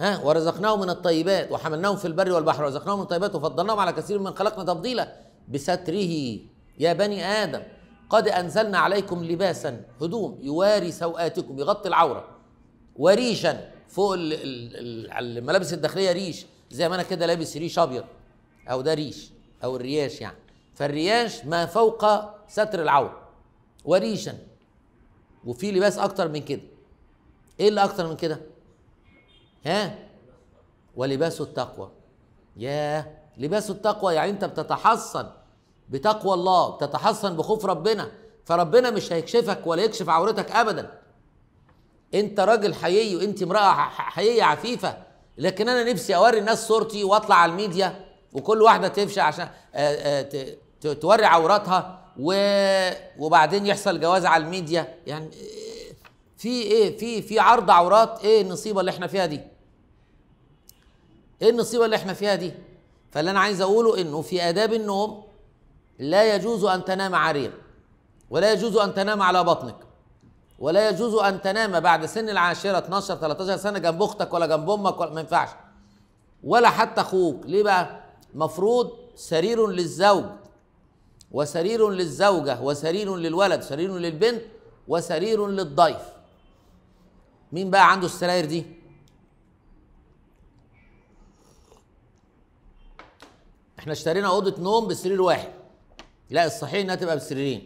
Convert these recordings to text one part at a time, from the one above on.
ها ورزقناهم من الطيبات وحملناهم في البر والبحر ورزقناهم من الطيبات وفضلناهم على كثير من خلقنا تفضيلا بستره يا بني ادم قد انزلنا عليكم لباسا هدوم يواري سوآتكم يغطي العوره وريشا فوق الملابس الداخليه ريش زي ما انا كده لابس ريش ابيض او ده ريش او الرياش يعني فالرياش ما فوق ستر العوره وريشا وفي لباس اكتر من كده ايه اللي اكتر من كده ها ولباس التقوى ياه لباس التقوى يعني انت بتتحصن بتقوى الله بتتحصن بخوف ربنا فربنا مش هيكشفك ولا يكشف عورتك ابدا انت راجل حقيقي وانت امراه حقيقيه عفيفه لكن انا نفسي اوري الناس صورتي واطلع على الميديا وكل واحده تفشى عشان آه، آه، توري عوراتها وبعدين يحصل جواز على الميديا يعني آه، في ايه في في عرض عورات ايه النصيبه اللي احنا فيها دي ايه النصيبه اللي احنا فيها دي فاللي انا عايز اقوله انه في اداب النوم لا يجوز ان تنام عريض ولا يجوز ان تنام على بطنك ولا يجوز ان تنام بعد سن العاشره 12 13 سنه جنب اختك ولا جنب امك ولا ما ينفعش ولا حتى اخوك ليه بقى مفروض سرير للزوج وسرير للزوجه وسرير للولد سرير للبنت وسرير للضيف مين بقى عنده السراير دي احنا اشترينا اوضه نوم بسرير واحد لا الصحيح انها تبقى بسريرين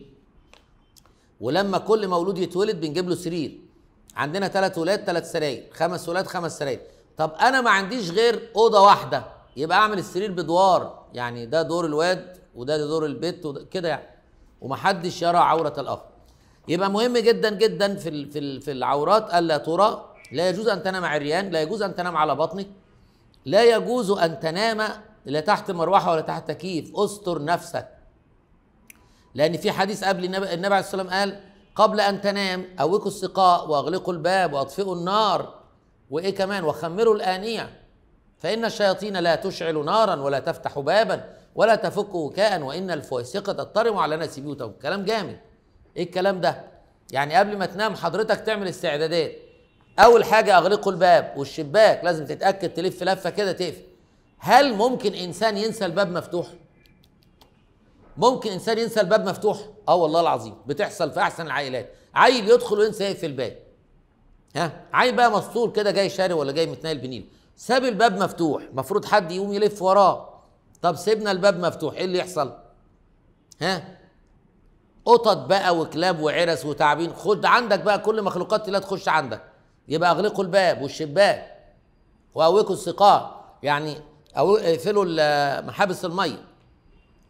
ولما كل مولود يتولد بنجيب له سرير عندنا ثلاث ولاد ثلاث سراير خمس ولاد خمس سراير طب انا ما عنديش غير اوضه واحده يبقى اعمل السرير بدوار يعني ده دور الواد وده دور البت كده يعني ومحدش يرى عوره الاخر يبقى مهم جدا جدا في في في العورات الا ترى لا يجوز ان تنام عريان لا يجوز ان تنام على بطنك لا يجوز ان تنام لا تحت مروحه ولا تحت تكييف استر نفسك لان في حديث قبل النبي عليه الصلاه والسلام قال قبل ان تنام اوكوا السقاء واغلقوا الباب واطفئوا النار وايه كمان وخمروا الانيه فان الشياطين لا تشعل نارا ولا تفتح بابا ولا تفك وكاء وان الفويسقه تضطرم على ناس بيوتهم كلام جامد ايه الكلام ده يعني قبل ما تنام حضرتك تعمل استعدادات اول حاجه اغلقوا الباب والشباك لازم تتاكد تلف لفه كده تقفل هل ممكن انسان ينسى الباب مفتوح ممكن انسان ينسى الباب مفتوح اه والله العظيم بتحصل في احسن العائلات عيل يدخل وينسى يقفل الباب ها عيل بقى مسطول كده جاي شاري ولا جاي متنايل بنيل ساب الباب مفتوح المفروض حد يقوم يلف وراه طب سيبنا الباب مفتوح ايه اللي يحصل ها قطط بقى وكلاب وعرس وتعابين خد عندك بقى كل مخلوقات لا تخش عندك يبقى اغلقوا الباب والشباك واوكوا السقاء يعني او اقفلوا محابس الميه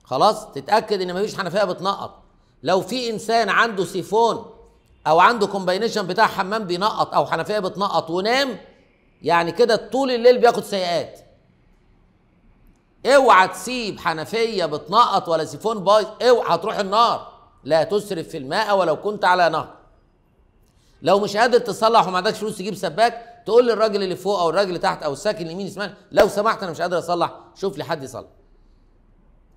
خلاص تتاكد ان مفيش حنفيه بتنقط لو في انسان عنده سيفون او عنده كومباينيشن بتاع حمام بينقط او حنفيه بتنقط ونام يعني كده طول الليل بياخد سيئات اوعى تسيب حنفيه بتنقط ولا سيفون بايظ اوعى تروح النار لا تسرف في الماء ولو كنت على نهر لو مش قادر تصلح وما عندكش فلوس تجيب سباك تقول للراجل اللي فوق او الراجل اللي تحت او الساكن اليمين الشمال لو سمحت انا مش قادر اصلح شوف لي حد يصلح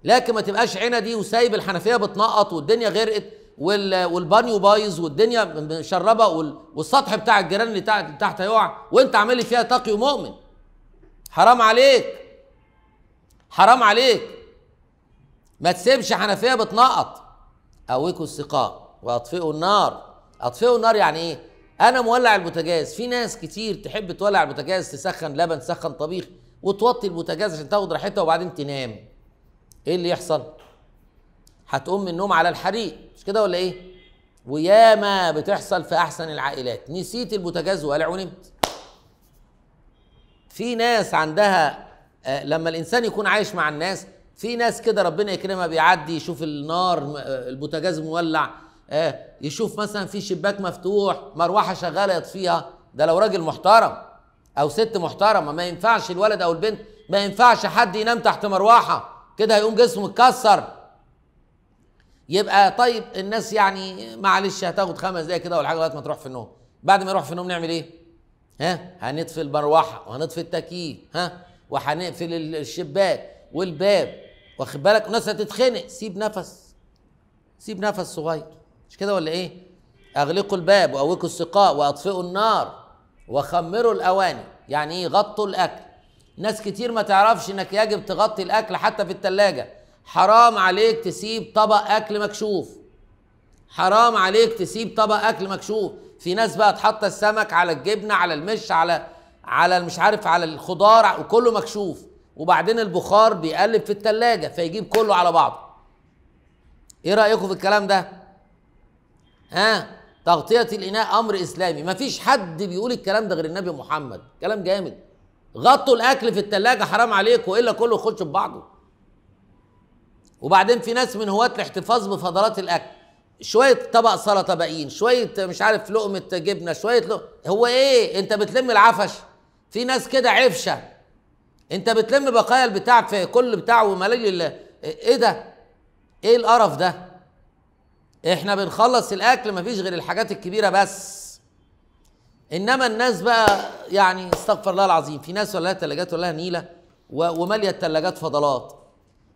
لكن ما تبقاش دي وسايب الحنفيه بتنقط والدنيا غرقت والبانيو بايظ والدنيا مشربه والسطح بتاع الجيران اللي تحت هيقع وانت عامل لي فيها تقي ومؤمن حرام عليك حرام عليك ما تسيبش حنفيه بتنقط اويكوا السقاء واطفئوا النار اطفئوا النار يعني ايه انا مولع البوتاجاز في ناس كتير تحب تولع البوتاجاز تسخن لبن تسخن طبيخ وتوطي البوتاجاز عشان تاخد راحتها وبعدين تنام ايه اللي يحصل هتقوم من النوم على الحريق مش كده ولا ايه وياما بتحصل في احسن العائلات نسيت البوتاجاز وقلع ونمت في ناس عندها آه، لما الانسان يكون عايش مع الناس في ناس كده ربنا يكرمها بيعدي يشوف النار آه، البوتاجاز مولع آه يشوف مثلا في شباك مفتوح مروحه شغاله يطفيها ده لو راجل محترم او ست محترمه ما ينفعش الولد او البنت ما ينفعش حد ينام تحت مروحه كده هيقوم جسمه متكسر يبقى طيب الناس يعني معلش هتاخد خمس دقايق كده ولا حاجه لغايه ما تروح في النوم بعد ما يروح في النوم نعمل ايه ها هنطفي المروحه وهنطفي التكييف ها وهنقفل الشباك والباب واخد بالك الناس هتتخنق سيب نفس سيب نفس صغير مش كده ولا ايه اغلقوا الباب واوكوا السقاء واطفئوا النار وخمروا الاواني يعني ايه غطوا الاكل ناس كتير ما تعرفش انك يجب تغطي الاكل حتى في التلاجة حرام عليك تسيب طبق اكل مكشوف حرام عليك تسيب طبق اكل مكشوف في ناس بقى تحط السمك على الجبنه على المش على على مش عارف على الخضار وكله مكشوف وبعدين البخار بيقلب في التلاجة فيجيب كله على بعضه ايه رايكم في الكلام ده ها تغطية الإناء أمر إسلامي مفيش حد بيقول الكلام ده غير النبي محمد كلام جامد غطوا الأكل في التلاجة حرام عليكم وإلا كله يخش ببعضه وبعدين في ناس من هواة الاحتفاظ بفضلات الأكل شوية طبق سلطة باقيين شوية مش عارف لقمة جبنة شوية لقمة هو إيه أنت بتلم العفش في ناس كده عفشة أنت بتلم بقايا البتاع في كل بتاع وملايين إيه ده إيه القرف ده احنا بنخلص الاكل مفيش غير الحاجات الكبيره بس انما الناس بقى يعني استغفر الله العظيم في ناس ولا ثلاجات ولا نيله وماليه الثلاجات فضلات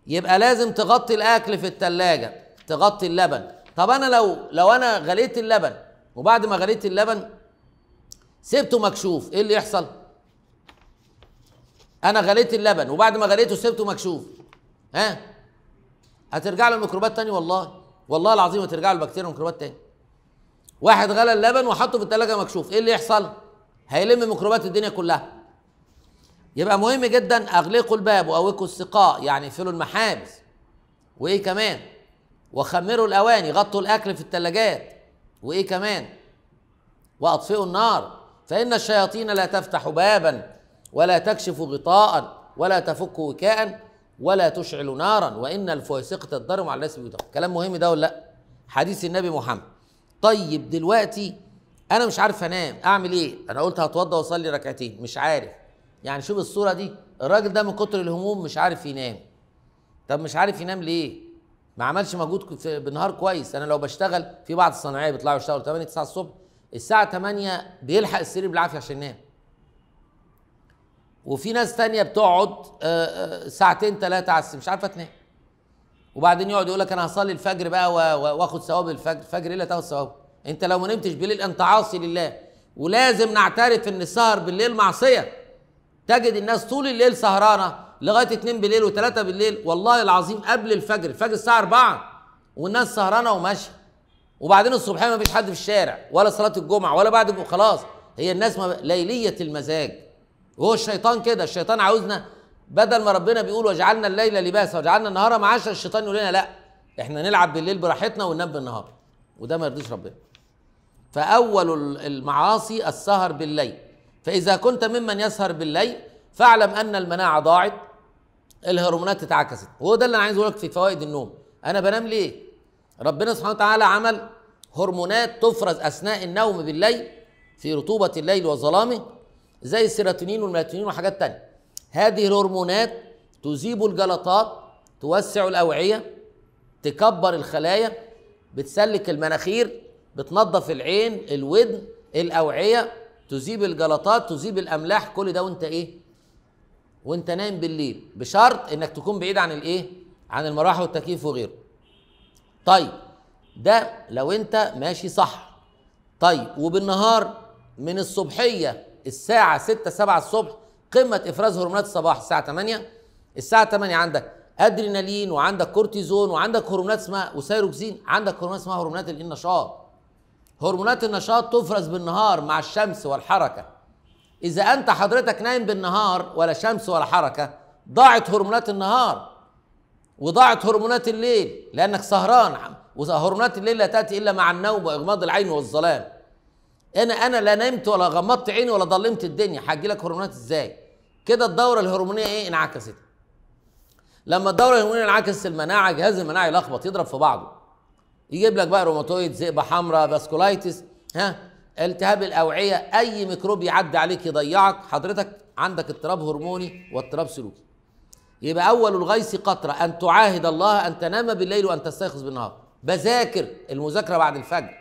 يبقى لازم تغطي الاكل في الثلاجه تغطي اللبن طب انا لو لو انا غليت اللبن وبعد ما غليت اللبن سبته مكشوف ايه اللي يحصل انا غليت اللبن وبعد ما غليته سبته مكشوف ها هترجع له الميكروبات تاني والله والله العظيم هترجعوا البكتيريا والميكروبات تاني واحد غلى اللبن وحطه في الثلاجه مكشوف ايه اللي يحصل هيلم ميكروبات الدنيا كلها يبقى مهم جدا اغلقوا الباب واوكوا السقاء يعني اقفلوا المحابس وايه كمان وخمروا الاواني غطوا الاكل في الثلاجات وايه كمان واطفئوا النار فان الشياطين لا تفتح بابا ولا تكشف غطاء ولا تفك وكاء ولا تشعل نارا وان الفاسق تضرم على الناس بيوتهم كلام مهم ده ولا لا حديث النبي محمد طيب دلوقتي انا مش عارف انام اعمل ايه انا قلت هتوضى واصلي ركعتين مش عارف يعني شوف الصوره دي الراجل ده من كتر الهموم مش عارف ينام طب مش عارف ينام ليه ما عملش مجهود في بالنهار كويس انا لو بشتغل في بعض الصناعيه بيطلعوا يشتغلوا 8 9 الصبح الساعه 8 بيلحق السرير بالعافيه عشان ينام وفي ناس تانية بتقعد آه، آه، ساعتين ثلاثة على مش عارفة تنام وبعدين يقعد يقول لك انا هصلي الفجر بقى واخد ثواب الفجر الفجر ايه اللي تاخد ثواب انت لو ما نمتش بالليل انت عاصي لله ولازم نعترف ان السهر بالليل معصيه تجد الناس طول الليل سهرانه لغايه اتنين بالليل وثلاثة بالليل والله العظيم قبل الفجر الفجر الساعه أربعة والناس سهرانه وماشيه وبعدين الصبحية ما فيش حد في الشارع ولا صلاه الجمعه ولا بعد خلاص هي الناس ليليه المزاج وهو الشيطان كده الشيطان عاوزنا بدل ما ربنا بيقول وجعلنا الليل لباسا وجعلنا النهار معاشا الشيطان يقول لنا لا احنا نلعب بالليل براحتنا وننام بالنهار وده ما يرضيش ربنا فاول المعاصي السهر بالليل فاذا كنت ممن يسهر بالليل فاعلم ان المناعه ضاعت الهرمونات اتعكست وهو ده اللي انا عايز اقول لك في فوائد النوم انا بنام ليه ربنا سبحانه وتعالى عمل هرمونات تفرز اثناء النوم بالليل في رطوبه الليل وظلامه زي السيراتونين والميلاتونين وحاجات تانية هذه الهرمونات تذيب الجلطات توسع الأوعية تكبر الخلايا بتسلك المناخير بتنظف العين الودن الأوعية تذيب الجلطات تذيب الأملاح كل ده وانت ايه وانت نايم بالليل بشرط انك تكون بعيد عن الايه عن المراحل والتكييف وغيره طيب ده لو انت ماشي صح طيب وبالنهار من الصبحيه الساعة 6 7 الصبح قمة إفراز هرمونات الصباح الساعة 8 الساعة 8 عندك أدرينالين وعندك كورتيزون وعندك هرمونات اسمها وسيروكسين عندك هرمونات اسمها هرمونات النشاط هرمونات النشاط تفرز بالنهار مع الشمس والحركة إذا أنت حضرتك نايم بالنهار ولا شمس ولا حركة ضاعت هرمونات النهار وضاعت هرمونات الليل لأنك سهران وهرمونات الليل لا تأتي إلا مع النوم وإغماض العين والظلام انا انا لا نمت ولا غمضت عيني ولا ضلمت الدنيا هاجي لك هرمونات ازاي كده الدوره الهرمونيه ايه انعكست لما الدوره الهرمونيه انعكست المناعه جهاز المناعه يلخبط يضرب في بعضه يجيب لك بقى روماتويد ذئبه حمراء فاسكولايتس ها التهاب الاوعيه اي ميكروب يعدي عليك يضيعك حضرتك عندك اضطراب هرموني واضطراب سلوكي يبقى اول الغيث قطره ان تعاهد الله ان تنام بالليل وان تستيقظ بالنهار بذاكر المذاكره بعد الفجر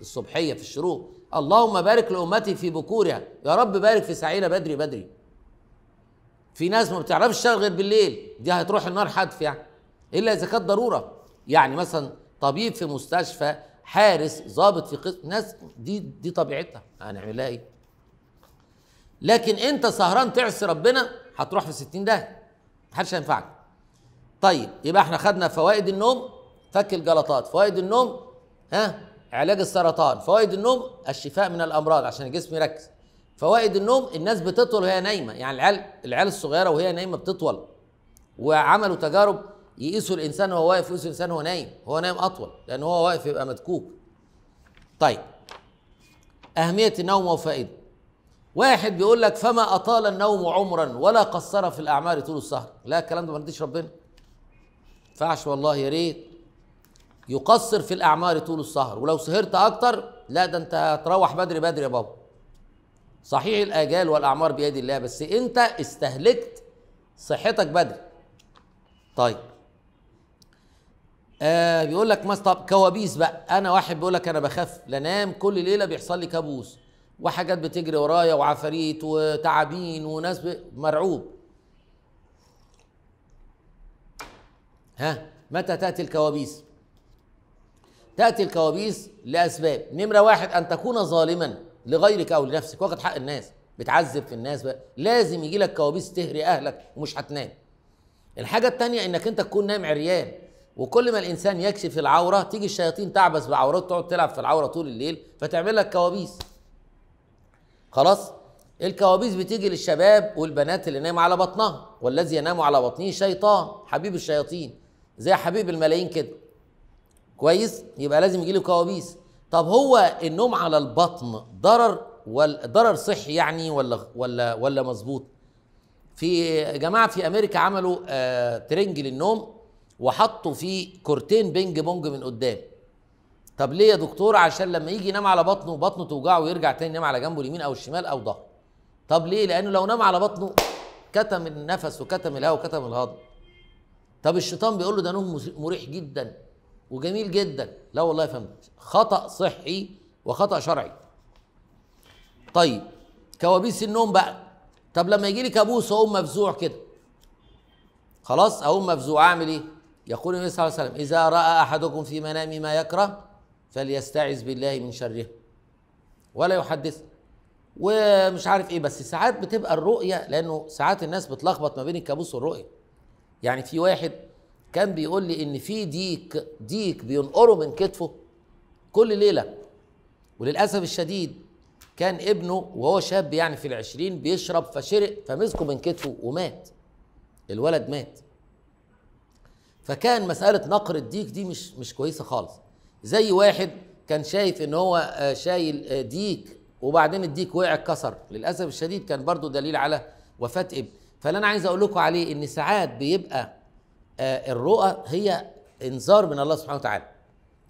الصبحيه في الشروق اللهم بارك لامتي في بكورها يا رب بارك في سعينا بدري بدري في ناس ما بتعرفش تشتغل غير بالليل دي هتروح النار حتف يعني الا اذا كانت ضروره يعني مثلا طبيب في مستشفى حارس ضابط في قسم ناس دي دي طبيعتها هنعمل لها ايه لكن انت سهران تعصي ربنا هتروح في 60 ده محدش هينفعك طيب يبقى احنا خدنا فوائد النوم فك الجلطات فوائد النوم ها علاج السرطان فوائد النوم الشفاء من الامراض عشان الجسم يركز فوائد النوم الناس بتطول وهي نايمه يعني العيال العيال الصغيره وهي نايمه بتطول وعملوا تجارب يقيسوا الانسان وهو واقف ويقيسوا الانسان وهو نايم هو نايم اطول لان هو واقف يبقى مدكوك طيب اهميه النوم وفائده واحد بيقول لك فما اطال النوم عمرا ولا قصر في الاعمار طول السهر لا الكلام ده ما ربنا ينفعش والله يا ريت يقصر في الاعمار طول السهر ولو سهرت اكتر لا ده انت هتروح بدري بدري يا بابا صحيح الاجال والاعمار بيد الله بس انت استهلكت صحتك بدري طيب آه بيقول لك مس طب كوابيس بقى انا واحد بيقول لك انا بخاف لنام كل ليله بيحصل لي كابوس وحاجات بتجري ورايا وعفاريت وتعابين وناس مرعوب ها متى تاتي الكوابيس تأتي الكوابيس لأسباب نمرة واحد أن تكون ظالما لغيرك أو لنفسك واخد حق الناس بتعذب في الناس بقى. لازم يجي لك كوابيس تهري أهلك ومش هتنام الحاجة التانية إنك أنت تكون نام عريان وكل ما الإنسان يكشف العورة تيجي الشياطين تعبس بعورته تقعد تلعب في العورة طول الليل فتعمل لك كوابيس خلاص الكوابيس بتيجي للشباب والبنات اللي نايمة على بطنها والذي ينام على بطنه شيطان حبيب الشياطين زي حبيب الملايين كده كويس يبقى لازم يجي له كوابيس طب هو النوم على البطن ضرر ولا ضرر صحي يعني ولا ولا ولا مظبوط في جماعه في امريكا عملوا آه ترنج للنوم وحطوا فيه كورتين بينج بونج من قدام طب ليه يا دكتور عشان لما يجي ينام على بطنه بطنه توجعه ويرجع تاني ينام على جنبه اليمين او الشمال او ظهره طب ليه لانه لو نام على بطنه كتم النفس وكتم الهواء وكتم الهضم طب الشيطان بيقول له ده نوم مريح جدا وجميل جدا لا والله فهمت خطا صحي وخطا شرعي طيب كوابيس النوم بقى طب لما يجي لي كابوس اقوم مفزوع كده خلاص اقوم مفزوع اعمل ايه يقول النبي صلى الله عليه وسلم اذا راى احدكم في منامه ما يكره فليستعذ بالله من شره ولا يحدث ومش عارف ايه بس ساعات بتبقى الرؤيه لانه ساعات الناس بتلخبط ما بين الكابوس والرؤيه يعني في واحد كان بيقول لي ان في ديك ديك بينقره من كتفه كل ليله وللاسف الشديد كان ابنه وهو شاب يعني في العشرين بيشرب فشرق فمسكه من كتفه ومات الولد مات فكان مسألة نقر الديك دي مش مش كويسة خالص زي واحد كان شايف ان هو آه، شايل آه، ديك وبعدين الديك وقع اتكسر للأسف الشديد كان برضو دليل على وفاة ابن فاللي انا عايز اقول لكم عليه ان ساعات بيبقى آه، الرؤى هي انذار من الله سبحانه وتعالى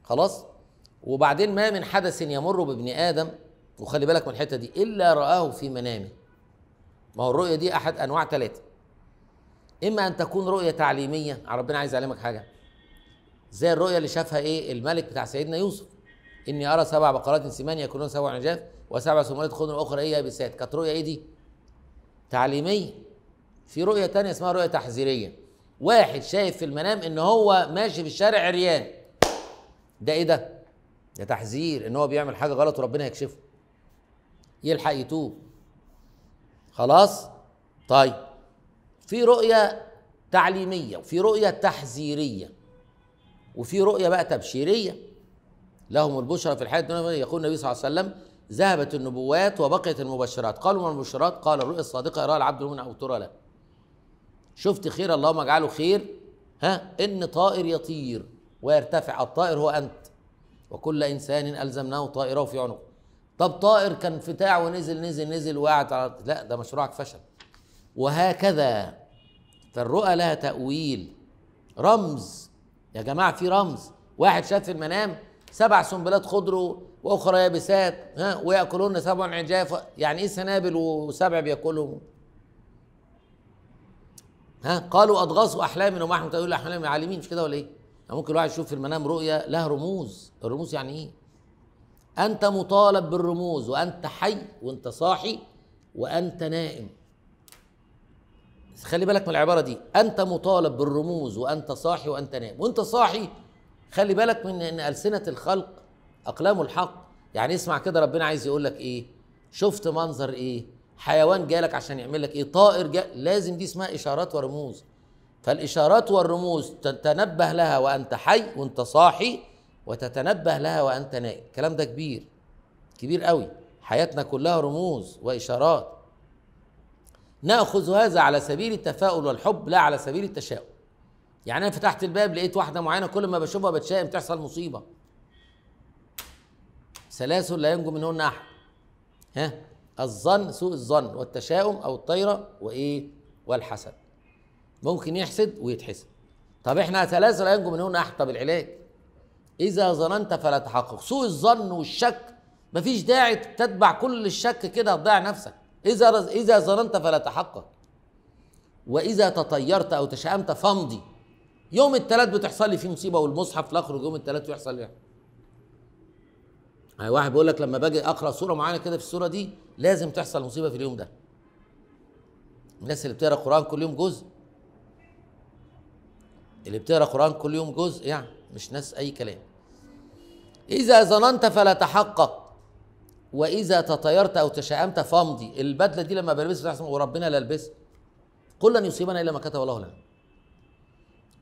خلاص وبعدين ما من حدث يمر بابن ادم وخلي بالك من الحته دي الا راه في منامه ما هو الرؤيه دي احد انواع ثلاثه اما ان تكون رؤيه تعليميه ربنا عايز يعلمك حاجه زي الرؤيه اللي شافها ايه الملك بتاع سيدنا يوسف اني ارى سبع بقرات سمان يكونون سبع عجاف وسبع سمرات خضر اخرى ايه يابسات كانت رؤيه ايه دي تعليميه في رؤيه تانية اسمها رؤيه تحذيريه واحد شايف في المنام ان هو ماشي في الشارع عريان ده ايه ده ده تحذير ان هو بيعمل حاجه غلط وربنا يكشفه يلحق يتوب خلاص طيب في رؤيه تعليميه وفي رؤيه تحذيريه وفي رؤيه بقى تبشيريه لهم البشرى في الحياه الدنيا يقول النبي صلى الله عليه وسلم ذهبت النبوات وبقيت المبشرات قالوا ما المبشرات قال الرؤيا الصادقه يراها العبد المؤمن او ترى له شفت خير اللهم اجعله خير ها ان طائر يطير ويرتفع الطائر هو انت وكل انسان الزمناه طائره في عنقه طب طائر كان في ونزل نزل نزل وقعت على لا ده مشروعك فشل وهكذا فالرؤى لها تأويل رمز يا جماعة في رمز واحد شاف في المنام سبع سنبلات خضر وأخرى يابسات ها ويأكلون سبع عجاف يعني إيه سنابل وسبع بياكلهم ها قالوا اضغاث احلام وما احنا تقول احلام العالمين مش كده ولا ايه؟ يعني ممكن الواحد يشوف في المنام رؤيا لها رموز، الرموز يعني ايه؟ انت مطالب بالرموز وانت حي وانت صاحي وانت نائم. خلي بالك من العباره دي، انت مطالب بالرموز وانت صاحي وانت نائم، وانت صاحي خلي بالك من ان السنه الخلق اقلام الحق، يعني اسمع كده ربنا عايز يقول لك ايه؟ شفت منظر ايه؟ حيوان جالك عشان يعمل لك ايه طائر جاء لازم دي اسمها اشارات ورموز فالاشارات والرموز تتنبه لها وانت حي وانت صاحي وتتنبه لها وانت نائم الكلام ده كبير كبير قوي حياتنا كلها رموز واشارات ناخذ هذا على سبيل التفاؤل والحب لا على سبيل التشاؤم يعني انا فتحت الباب لقيت واحده معينه كل ما بشوفها بتشائم تحصل مصيبه ثلاث لا ينجو منهن احد ها الظن سوء الظن والتشاؤم او الطيره وايه والحسد ممكن يحسد ويتحسد طب احنا ثلاثه لا ينجو منهن احد طب العلاج اذا ظننت فلا تحقق سوء الظن والشك مفيش داعي تتبع كل الشك كده تضيع نفسك اذا رز... اذا ظننت فلا تحقق واذا تطيرت او تشائمت فامضي يوم الثلاث بتحصل لي فيه مصيبه والمصحف لا يوم الثلاث ويحصل لي يعني واحد بيقول لك لما باجي اقرا سوره معينه كده في السوره دي لازم تحصل مصيبه في اليوم ده الناس اللي بتقرا قران كل يوم جزء اللي بتقرا قران كل يوم جزء يعني مش ناس اي كلام اذا ظننت فلا تحقق واذا تطيرت او تشائمت فامضي البدله دي لما بلبسها بتحصل وربنا لا يلبسها قل لن يصيبنا الا ما كتب الله لنا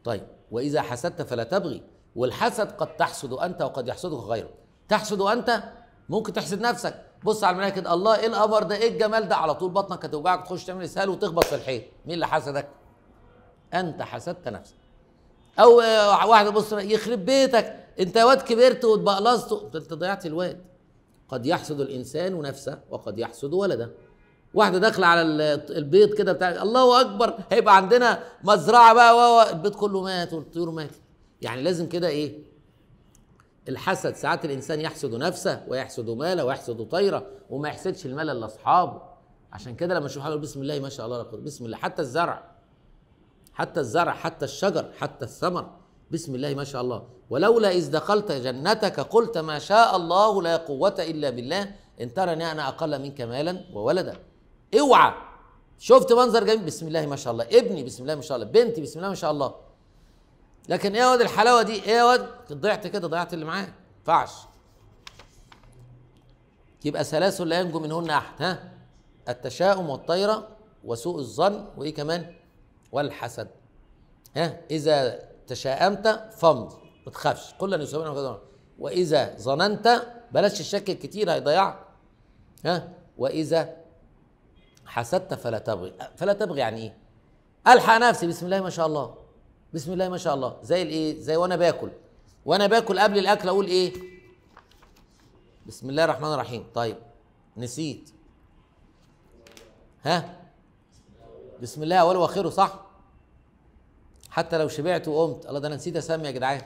طيب واذا حسدت فلا تبغي والحسد قد تحسد انت وقد يحسدك غيرك تحسد انت ممكن تحسد نفسك بص على الملاك كده الله ايه القمر ده ايه الجمال ده على طول بطنك هتوجعك تخش تعمل اسهال وتخبط في الحيط مين اللي حسدك انت حسدت نفسك او واحد بص يخرب بيتك انت واد كبرت واتبقلصت انت ضيعت الواد قد يحسد الانسان نفسه وقد يحسد ولده واحده داخله على البيض كده بتاع الله اكبر هيبقى عندنا مزرعه بقى و البيض كله مات والطيور ماتت يعني لازم كده ايه الحسد ساعات الانسان يحسد نفسه ويحسد ماله ويحسد طيره وما يحسدش المال الا اصحابه عشان كده لما اشوف حاجه بسم الله ما شاء الله لا قوه بسم الله حتى الزرع حتى الزرع حتى الشجر حتى الثمر بسم الله ما شاء الله ولولا اذ دخلت جنتك قلت ما شاء الله لا قوه الا بالله ان ترني انا اقل منك مالا وولدا اوعى شفت منظر جميل بسم الله ما شاء الله ابني بسم الله ما شاء الله بنتي بسم الله ما شاء الله لكن ايه يا واد الحلاوه دي ايه يا واد ضيعت كده ضيعت اللي معاك ما ينفعش يبقى سلاسل لا ينجو منهن احد ها التشاؤم والطيره وسوء الظن وايه كمان والحسد ها اذا تشاءمت فامض ما تخافش قل لن يصيبنا كذا واذا ظننت بلاش الشك الكتير هيضيع ها واذا حسدت فلا تبغي فلا تبغي يعني ايه الحق نفسي بسم الله ما شاء الله بسم الله ما شاء الله زي الايه زي وانا باكل وانا باكل قبل الاكل اقول ايه بسم الله الرحمن الرحيم طيب نسيت ها بسم الله اوله واخره صح حتى لو شبعت وقمت الله ده انا نسيت اسمي يا جدعان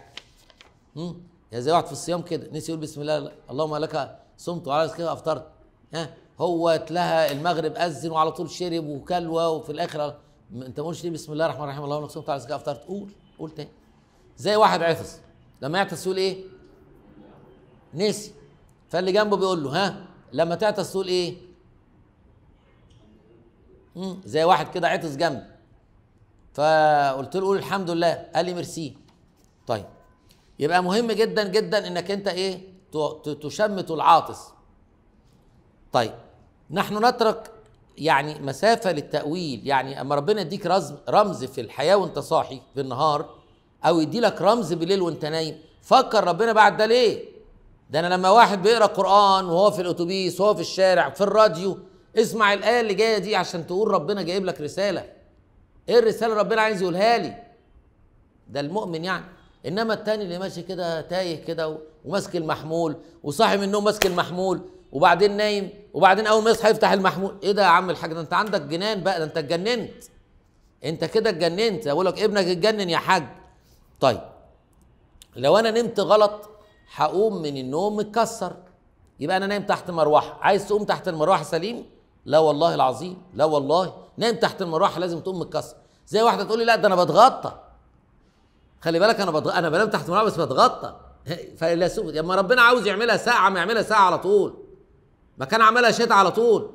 امم يا زي واحد في الصيام كده نسي يقول بسم الله اللهم لك صمت وعلى كده افطرت ها هو لها المغرب اذن وعلى طول شرب وكلوه وفي الاخر انت ما قلتش ليه بسم الله الرحمن الرحيم اللهم اقسم على زكاه افطرت قول قول تاني زي واحد عطس لما يعطس يقول ايه نسي فاللي جنبه بيقول له ها لما تعطس تقول ايه مم. زي واحد كده عطس جنبي فقلت له قول الحمد لله قال لي ميرسي طيب يبقى مهم جدا جدا انك انت ايه تشمت العاطس طيب نحن نترك يعني مسافه للتاويل يعني اما ربنا يديك رمز في الحياه وانت صاحي بالنهار او يدي لك رمز بالليل وانت نايم فكر ربنا بعد ده ليه ده انا لما واحد بيقرا قران وهو في الاتوبيس وهو في الشارع في الراديو اسمع الايه اللي جايه دي عشان تقول ربنا جايب لك رساله ايه الرساله اللي ربنا عايز يقولها لي ده المؤمن يعني انما التاني اللي ماشي كده تايه كده وماسك المحمول وصاحي من النوم ماسك المحمول وبعدين نايم وبعدين اول ما يصحى يفتح المحمول ايه ده يا عم الحاج ده انت عندك جنان بقى ده انت اتجننت انت كده اتجننت اقول لك ابنك اتجنن يا حاج طيب لو انا نمت غلط هقوم من النوم متكسر يبقى انا نايم تحت مروحه عايز تقوم تحت المروحه سليم لا والله العظيم لا والله نايم تحت المروحه لازم تقوم متكسر زي واحده تقول لي لا ده انا بتغطى خلي بالك انا بتغ... انا بنام تحت المروحه بس بتغطى فلا سوء يا ربنا عاوز يعملها ساعه ما يعملها ساعه على طول ما كان عملها شتاء على طول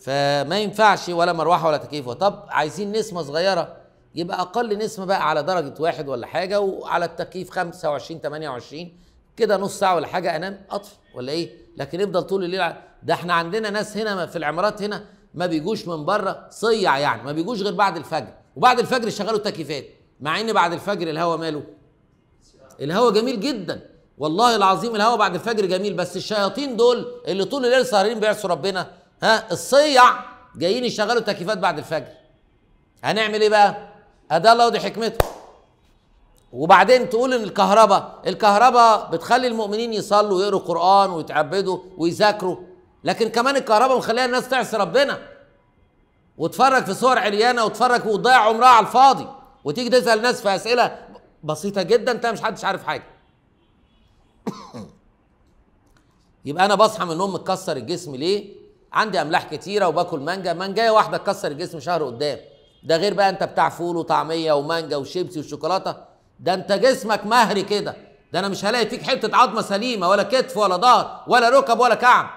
فما ينفعش ولا مروحه ولا تكييف طب عايزين نسمه صغيره يبقى اقل نسمه بقى على درجه واحد ولا حاجه وعلى التكييف 25 28 كده نص ساعه ولا حاجه انام اطفي ولا ايه لكن يفضل طول الليل ده احنا عندنا ناس هنا في العمارات هنا ما بيجوش من بره صيع يعني ما بيجوش غير بعد الفجر وبعد الفجر شغلوا التكييفات مع ان بعد الفجر الهواء ماله الهواء جميل جدا والله العظيم الهوا بعد الفجر جميل بس الشياطين دول اللي طول الليل سهرين بيعصوا ربنا ها الصيع جايين يشغلوا تكييفات بعد الفجر هنعمل ايه بقى ادي الله ودي حكمته وبعدين تقول ان الكهرباء الكهرباء بتخلي المؤمنين يصلوا ويقروا قران ويتعبدوا ويذاكروا لكن كمان الكهرباء مخليه الناس تعصي ربنا وتفرج في صور عريانه وتفرج وتضيع عمرها على الفاضي وتيجي تسال الناس في اسئله بسيطه جدا انت مش حدش عارف حاجه يبقى انا بصحى من النوم متكسر الجسم ليه عندي املاح كتيره وباكل مانجا مانجايه واحده تكسر الجسم شهر قدام ده غير بقى انت بتاع فول وطعميه ومانجا وشيبسي وشوكولاته ده انت جسمك مهري كده ده انا مش هلاقي فيك حته عظمه سليمه ولا كتف ولا ظهر ولا ركب ولا كعب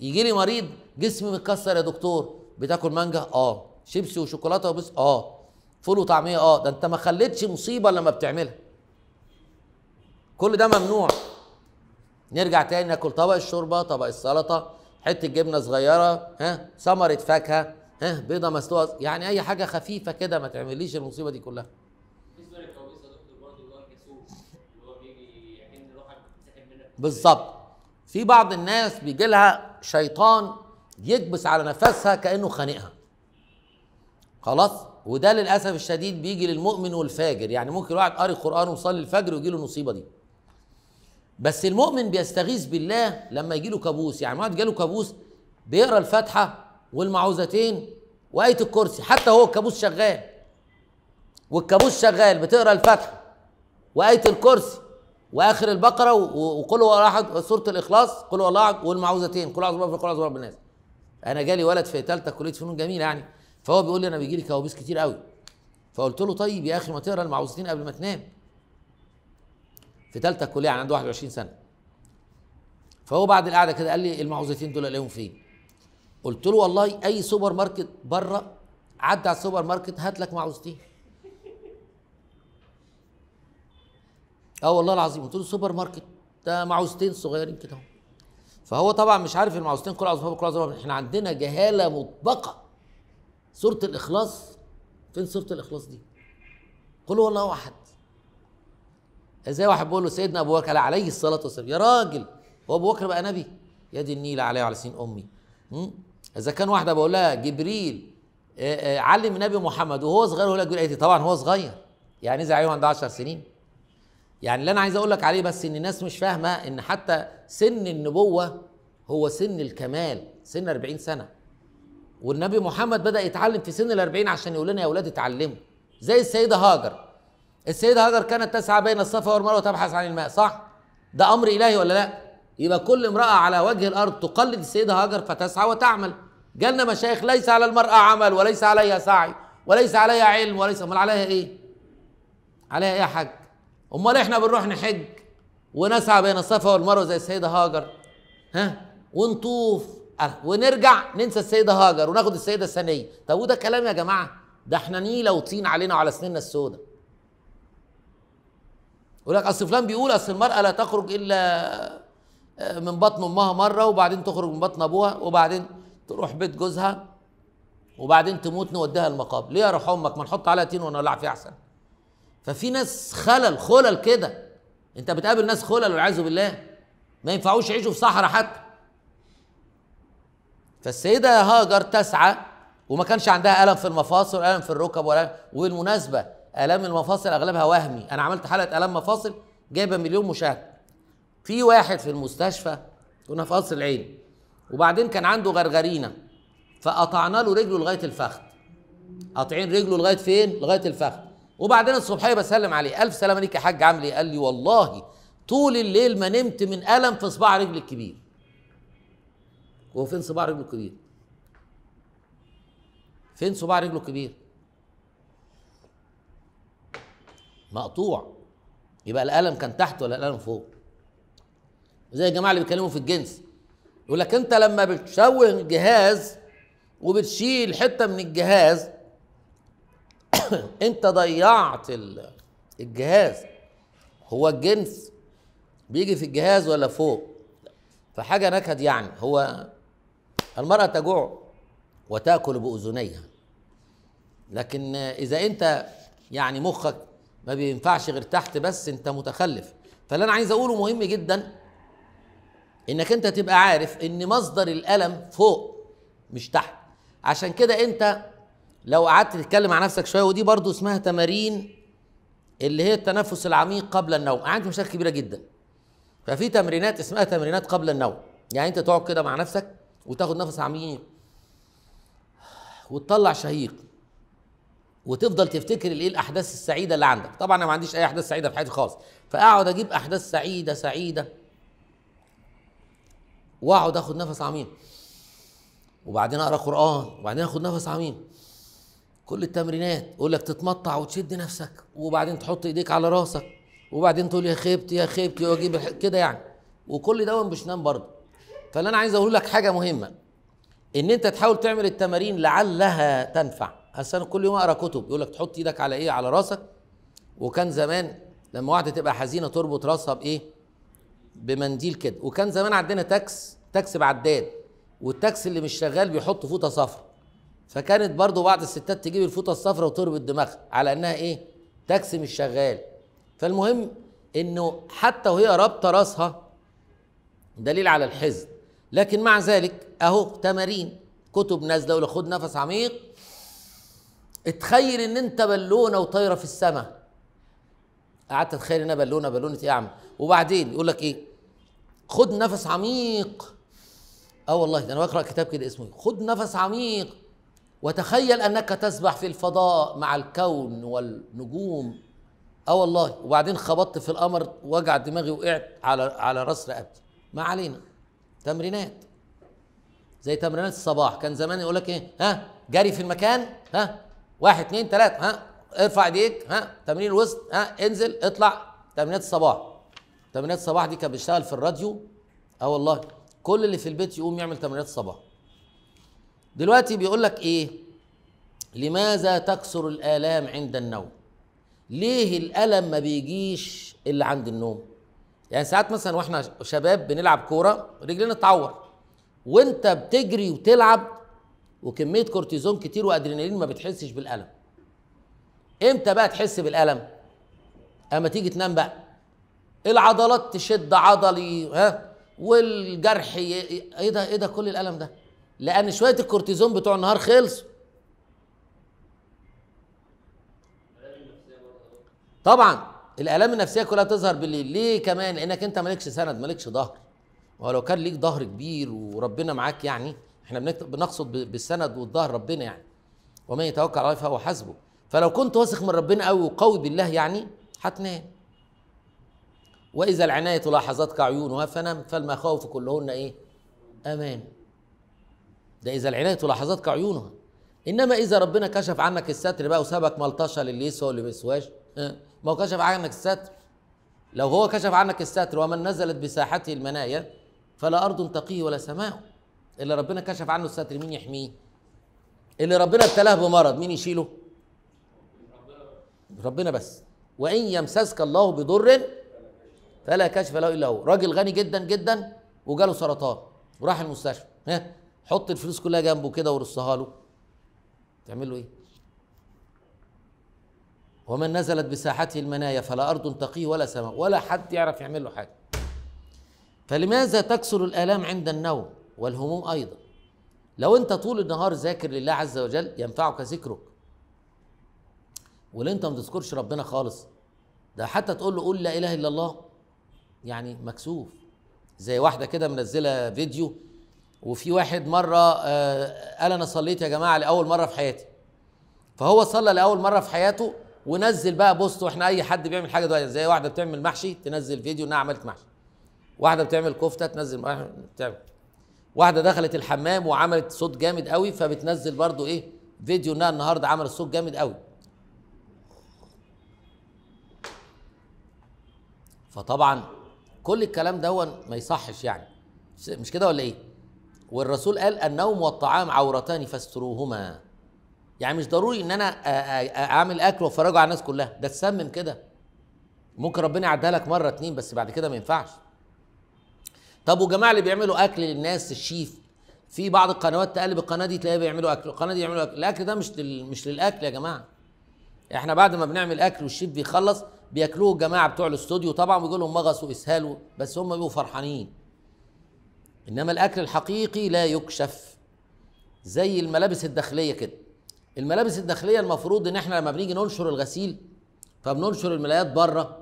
يجي لي مريض جسمي متكسر يا دكتور بتاكل مانجا اه شيبسي وشوكولاته وبس اه فول وطعميه اه ده انت ما خليتش مصيبه لما بتعملها كل ده ممنوع نرجع تاني ناكل طبق الشوربه طبق السلطه حته جبنه صغيره ها ثمره فاكهه ها بيضه مسلوقه يعني اي حاجه خفيفه كده ما تعمليش المصيبه دي كلها بالظبط في بعض الناس بيجي لها شيطان يكبس على نفسها كانه خانقها خلاص وده للاسف الشديد بيجي للمؤمن والفاجر يعني ممكن واحد قاري القران وصلي الفجر ويجي له المصيبه دي بس المؤمن بيستغيث بالله لما يجي له كابوس يعني واحد جاله كابوس بيقرا الفاتحه والمعوذتين وايه الكرسي حتى هو الكابوس شغال والكابوس شغال بتقرا الفاتحه وايه الكرسي واخر البقره وقل هو احد سوره الاخلاص قل هو الله والمعوذتين كل اعوذ برب كل اعوذ برب الناس انا جالي ولد في ثالثه كليه فنون جميله يعني فهو بيقول لي انا بيجي لي كوابيس كتير قوي فقلت له طيب يا اخي ما تقرا المعوذتين قبل ما تنام في ثالثه كليه يعني عنده 21 سنه فهو بعد القعده كده قال لي المعوذتين دول الاقيهم فين قلت له والله اي سوبر ماركت بره عدى على السوبر ماركت هات لك معوذتين اه والله العظيم قلت له سوبر ماركت ده معوذتين صغيرين كده فهو طبعا مش عارف المعوذتين كل عظمه كل عظمه احنا عندنا جهاله مطبقه سوره الاخلاص فين سوره الاخلاص دي قل هو الله احد ازاي واحد بيقول له سيدنا ابو بكر عليه الصلاه والسلام يا راجل هو ابو بكر بقى نبي يا دي النيل عليه وعلى سين امي اذا كان واحده بقول لها جبريل آه، آه، علم النبي محمد وهو صغير هو يقول ايه طبعا هو صغير يعني اذا عيونه عنده 10 سنين يعني اللي انا عايز اقول لك عليه بس ان الناس مش فاهمه ان حتى سن النبوه هو سن الكمال سن 40 سنه والنبي محمد بدا يتعلم في سن ال 40 عشان يقول لنا يا اولاد اتعلموا زي السيده هاجر السيدة هاجر كانت تسعى بين الصفا والمروة تبحث عن الماء صح؟ ده أمر إلهي ولا لأ؟ يبقى كل امرأة على وجه الأرض تقلد السيدة هاجر فتسعى وتعمل جالنا مشايخ ليس على المرأة عمل وليس عليها سعي وليس عليها علم وليس أمال عليها إيه؟ عليها إيه يا حاج؟ أمال إحنا بنروح نحج ونسعى بين الصفا والمروة زي السيدة هاجر ها؟ ونطوف أه، ونرجع ننسى السيدة هاجر وناخد السيدة الثانية طب وده كلام يا جماعة ده احنا نيلة وطين علينا وعلى سنيننا السوداء يقول لك اصل فلان بيقول اصل المراه لا تخرج الا آه، من بطن امها مره وبعدين تخرج من بطن ابوها وبعدين تروح بيت جوزها وبعدين تموت نوديها المقابر ليه اروح امك ما نحط عليها تين ونولع فيها احسن ففي ناس خلل خلل كده انت بتقابل ناس خلل والعياذ بالله ما ينفعوش يعيشوا في صحراء حتى فالسيده هاجر تسعى وما كانش عندها الم في المفاصل الم في الركب ولا والمناسبه الام المفاصل اغلبها وهمي انا عملت حلقه الام مفاصل جايبه مليون مشاهده في واحد في المستشفى كنا في قصر العين وبعدين كان عنده غرغرينه فقطعنا له رجله لغايه الفخذ قاطعين رجله لغايه فين لغايه الفخذ وبعدين الصبحيه بسلم عليه الف سلام عليك يا حاج عامل ايه قال لي والله طول الليل ما نمت من الم في صباع رجلي الكبير هو فين صباع رجله الكبير فين صباع رجله الكبير مقطوع يبقى القلم كان تحت ولا القلم فوق زي الجماعه اللي بيتكلموا في الجنس يقول لك انت لما بتشوه الجهاز وبتشيل حته من الجهاز انت ضيعت الجهاز هو الجنس بيجي في الجهاز ولا فوق فحاجه نكد يعني هو المراه تجوع وتاكل باذنيها لكن اذا انت يعني مخك ما بينفعش غير تحت بس انت متخلف فاللي انا عايز اقوله مهم جدا انك انت تبقى عارف ان مصدر الالم فوق مش تحت عشان كده انت لو قعدت تتكلم مع نفسك شويه ودي برضو اسمها تمارين اللي هي التنفس العميق قبل النوم عندي مشاكل كبيره جدا ففي تمرينات اسمها تمرينات قبل النوم يعني انت تقعد كده مع نفسك وتاخد نفس عميق وتطلع شهيق وتفضل تفتكر الايه الاحداث السعيده اللي عندك طبعا انا ما عنديش اي احداث سعيده في حياتي خالص فاقعد اجيب احداث سعيده سعيده واقعد اخد نفس عميق وبعدين اقرا قران وبعدين اخد نفس عميق كل التمرينات يقول لك تتمطع وتشد نفسك وبعدين تحط ايديك على راسك وبعدين تقول يا خيبت يا خيبت واجيب كده يعني وكل ده مش نام برضه فاللي انا عايز اقول لك حاجه مهمه ان انت تحاول تعمل التمارين لعلها تنفع اصل انا كل يوم اقرا كتب يقول لك تحط ايدك على ايه على راسك وكان زمان لما واحده تبقى حزينه تربط راسها بايه بمنديل كده وكان زمان عندنا تاكس تاكس بعداد والتاكس اللي مش شغال بيحط فوطه صفرا فكانت برضو بعض الستات تجيب الفوطه الصفرا وتربط دماغها على انها ايه تاكس مش شغال فالمهم انه حتى وهي رابطه راسها دليل على الحزن لكن مع ذلك اهو تمارين كتب نازله ولا خد نفس عميق اتخيل ان انت بالونه وطايره في السماء قعدت اتخيل ان انا بالونه بالونه ايه يا عم وبعدين يقول لك ايه خد نفس عميق اه والله انا بقرا كتاب كده اسمه إيه؟ خد نفس عميق وتخيل انك تسبح في الفضاء مع الكون والنجوم اه والله وبعدين خبطت في القمر وجع دماغي وقعت على على راس رقبتي ما علينا تمرينات زي تمرينات الصباح كان زمان يقول لك ايه ها جري في المكان ها واحد اثنين ثلاثة ها ارفع ايديك ها تمرين الوسط ها انزل اطلع تمرينات الصباح تمرينات الصباح دي كان بيشتغل في الراديو اه والله كل اللي في البيت يقوم يعمل تمرينات الصباح دلوقتي بيقول لك ايه لماذا تكثر الالام عند النوم ليه الالم ما بيجيش الا عند النوم يعني ساعات مثلا واحنا شباب بنلعب كوره رجلنا تعور وانت بتجري وتلعب وكميه كورتيزون كتير وادرينالين ما بتحسش بالالم امتى بقى تحس بالالم اما تيجي تنام بقى العضلات تشد عضلي ها والجرح ايه ده ايه ده كل الالم ده لان شويه الكورتيزون بتوع النهار خلصوا طبعا الالام النفسيه كلها تظهر بالليل ليه كمان لانك انت مالكش سند مالكش ظهر ولو كان ليك ظهر كبير وربنا معاك يعني احنا بنقصد بالسند والظهر ربنا يعني ومن يتوكل على الله فهو حسبه فلو كنت واثق من ربنا قوي وقوي بالله يعني هتنام واذا العنايه لاحظتك عيونها فنم فالمخاوف كلهن ايه امان ده اذا العنايه لاحظتك عيونها انما اذا ربنا كشف عنك الستر بقى وسابك ملطشه للي يسوى واللي ما يسواش ما هو كشف عنك الستر لو هو كشف عنك الستر ومن نزلت بساحته المنايا فلا ارض تقيه ولا سماء اللي ربنا كشف عنه الستر مين يحميه اللي ربنا ابتلاه بمرض مين يشيله ربنا بس وان يمسسك الله بضر فلا كشف له الا هو راجل غني جدا جدا وجاله سرطان وراح المستشفى ها حط الفلوس كلها جنبه كده ورصها له تعمل له ايه ومن نزلت بساحته المنايا فلا ارض تقيه ولا سماء ولا حد يعرف يعمل له حاجه فلماذا تكثر الالام عند النوم والهموم أيضا لو أنت طول النهار ذاكر لله عز وجل ينفعك ذكرك واللي أنت ما تذكرش ربنا خالص ده حتى تقول له قول لا إله إلا الله يعني مكسوف زي واحدة كده منزلة فيديو وفي واحد مرة آه، قال أنا صليت يا جماعة لأول مرة في حياتي فهو صلى لأول مرة في حياته ونزل بقى بوست واحنا اي حد بيعمل حاجه دلوقتي زي واحده بتعمل محشي تنزل فيديو انها عملت محشي واحده بتعمل كفته تنزل بتعمل واحده دخلت الحمام وعملت صوت جامد قوي فبتنزل برضو ايه فيديو انها النهارده عملت صوت جامد قوي فطبعا كل الكلام ده ما يصحش يعني مش كده ولا ايه والرسول قال النوم والطعام عورتان فاستروهما يعني مش ضروري ان انا اعمل اكل وافرجه على الناس كلها ده تسمم كده ممكن ربنا يعدها لك مره اتنين بس بعد كده ما ينفعش طب والجماعه اللي بيعملوا اكل للناس الشيف في بعض القنوات تقلب القناه دي تلاقيها بيعملوا اكل القناه دي يعملوا اكل الاكل ده مش لل... مش للاكل يا جماعه احنا بعد ما بنعمل اكل والشيف بيخلص بياكلوه الجماعه بتوع الاستوديو طبعا بيقول لهم مغص واسهال بس هم بيبقوا فرحانين انما الاكل الحقيقي لا يكشف زي الملابس الداخليه كده الملابس الداخليه المفروض ان احنا لما بنيجي ننشر الغسيل فبننشر الملايات بره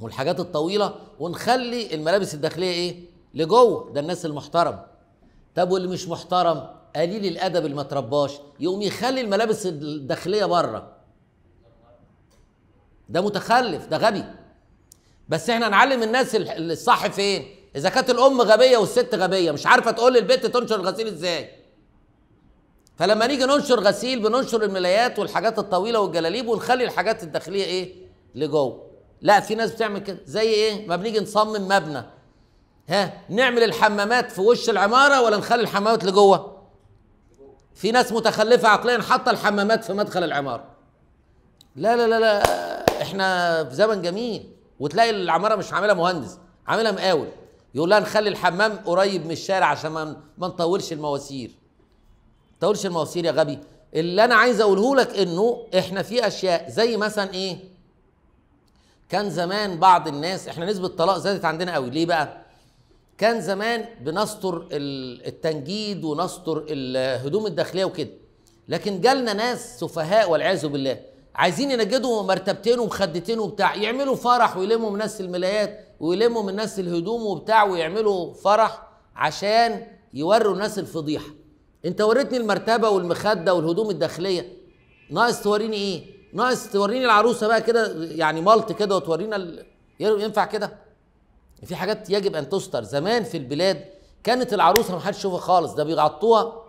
والحاجات الطويله ونخلي الملابس الداخليه ايه لجوه ده الناس المحترم طب واللي مش محترم قليل الادب اللي ما ترباش يقوم يخلي الملابس الداخليه بره ده متخلف ده غبي بس احنا نعلم الناس الصح فين اذا كانت الام غبيه والست غبيه مش عارفه تقول للبنت تنشر الغسيل ازاي فلما نيجي ننشر غسيل بننشر الملايات والحاجات الطويله والجلاليب ونخلي الحاجات الداخليه ايه لجوه لا في ناس بتعمل كده زي ايه ما بنيجي نصمم مبنى ها نعمل الحمامات في وش العماره ولا نخلي الحمامات لجوه في ناس متخلفه عقليا حاطه الحمامات في مدخل العماره لا لا لا لا احنا في زمن جميل وتلاقي العماره مش عاملها مهندس عاملها مقاول يقول لها نخلي الحمام قريب من الشارع عشان ما, نطولش المواسير تطولش المواسير يا غبي اللي انا عايز اقوله لك انه احنا في اشياء زي مثلا ايه كان زمان بعض الناس احنا نسبه الطلاق زادت عندنا قوي ليه بقى كان زمان بنستر التنجيد ونستر الهدوم الداخليه وكده لكن جالنا ناس سفهاء والعياذ بالله عايزين ينجدوا مرتبتين ومخدتين وبتاع يعملوا فرح ويلموا من ناس الملايات ويلموا من ناس الهدوم وبتاع ويعملوا فرح عشان يوروا الناس الفضيحه انت وريتني المرتبه والمخده والهدوم الداخليه ناقص توريني ايه ناقص توريني العروسه بقى كده يعني ملط كده وتورينا ال... ينفع كده في حاجات يجب ان تستر زمان في البلاد كانت العروسه ما حدش يشوفها خالص ده بيغطوها